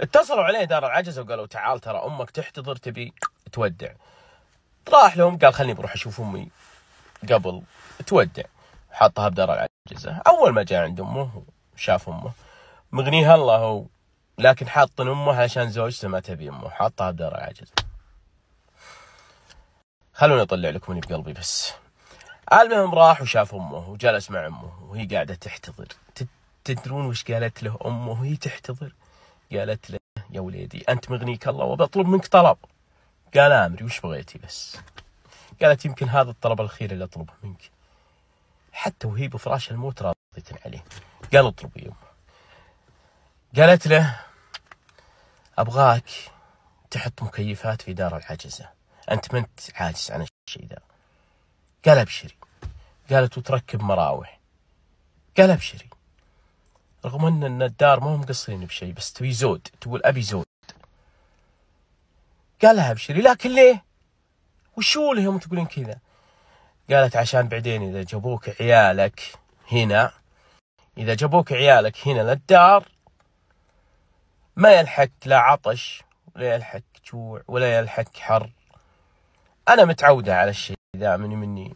اتصلوا عليه دار العجزه وقالوا تعال ترى امك تحتضر تبي تودع راح لهم قال خلني بروح اشوف امي قبل تودع حطها بدار العجزه اول ما جاء عند امه شاف امه مغنيها الله هو لكن حاطن امه عشان زوجته ما تبي امه حاطها بدار العجزه خلوني اطلع لكم اللي بقلبي بس المهم راح وشاف امه وجلس مع امه وهي قاعده تحتضر تدرون وش قالت له امه وهي تحتضر قالت له يا وليدي أنت مغنيك الله وبطلب منك طلب قال أمري وش بغيتي بس قالت يمكن هذا الطلب الأخير اللي أطلبه منك حتى وهي بفراش الموت راضية عليه قال اطلبي يمه قالت له أبغاك تحط مكيفات في دار العجزة أنت ما أنت عاجز عن الشيء ذا قال أبشري قالت وتركب مراوح قال أبشري رغم ان الدار ما هم مقصرين بشيء بس تبي زود تقول ابي زود قالها ابشري لكن ليه وشو اللي هم تقولين كذا قالت عشان بعدين اذا جابوك عيالك هنا اذا جابوك عيالك هنا للدار ما يلحق لا عطش ولا يلحق جوع ولا يلحق حر انا متعوده على الشيء ذا مني مني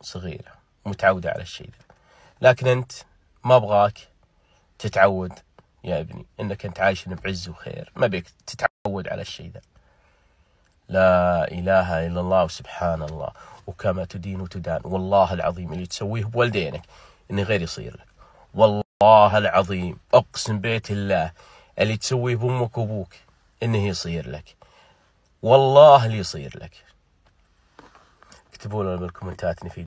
صغيره متعوده على الشيء ذا لكن انت ما ابغاك تتعود يا ابني انك انت عايش بعز وخير ما بيك تتعود على الشيء ذا لا اله الا الله وسبحان الله وكما تدين وتدان والله العظيم اللي تسويه بوالدينك انه غير يصير لك والله العظيم اقسم بيت الله اللي تسويه بامك وابوك انه يصير لك والله اللي يصير لك اكتبوا لنا بالكومنتات نفيد